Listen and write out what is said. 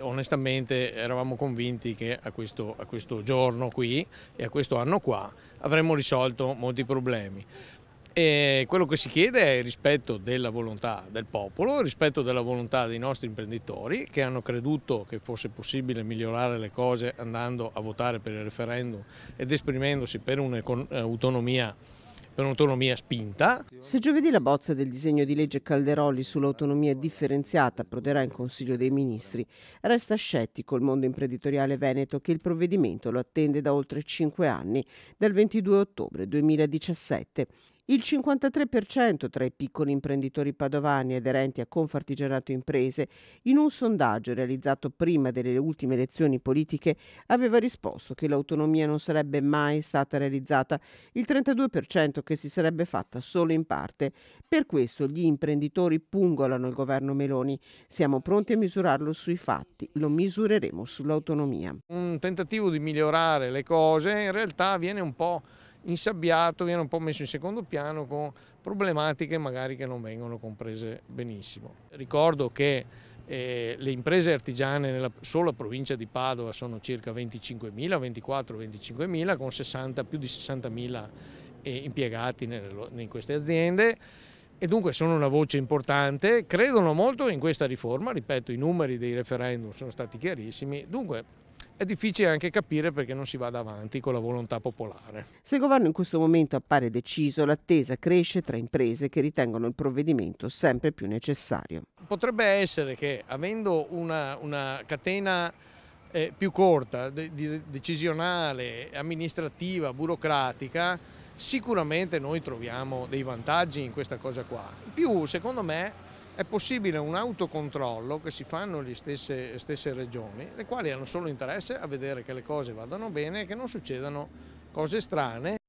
onestamente eravamo convinti che a questo, a questo giorno qui e a questo anno qua avremmo risolto molti problemi. E quello che si chiede è il rispetto della volontà del popolo, il rispetto della volontà dei nostri imprenditori che hanno creduto che fosse possibile migliorare le cose andando a votare per il referendum ed esprimendosi per un'autonomia per un'autonomia spinta. Se giovedì la bozza del disegno di legge Calderoli sull'autonomia differenziata approderà in Consiglio dei Ministri, resta scettico il mondo imprenditoriale veneto che il provvedimento lo attende da oltre cinque anni, dal 22 ottobre 2017 il 53% tra i piccoli imprenditori padovani aderenti a Confartigianato Imprese, in un sondaggio realizzato prima delle ultime elezioni politiche, aveva risposto che l'autonomia non sarebbe mai stata realizzata, il 32% che si sarebbe fatta solo in parte. Per questo gli imprenditori pungolano il governo Meloni. Siamo pronti a misurarlo sui fatti, lo misureremo sull'autonomia. Un tentativo di migliorare le cose in realtà viene un po' insabbiato, viene un po' messo in secondo piano con problematiche magari che non vengono comprese benissimo. Ricordo che eh, le imprese artigiane nella sola provincia di Padova sono circa 25.000, 24-25.000 con 60, più di 60.000 eh, impiegati nelle, in queste aziende e dunque sono una voce importante, credono molto in questa riforma, ripeto i numeri dei referendum sono stati chiarissimi, dunque è difficile anche capire perché non si vada avanti con la volontà popolare. Se il governo in questo momento appare deciso, l'attesa cresce tra imprese che ritengono il provvedimento sempre più necessario. Potrebbe essere che avendo una, una catena eh, più corta, de de decisionale, amministrativa, burocratica, sicuramente noi troviamo dei vantaggi in questa cosa qua. In più, secondo me, è possibile un autocontrollo che si fanno le stesse, stesse regioni, le quali hanno solo interesse a vedere che le cose vadano bene e che non succedano cose strane.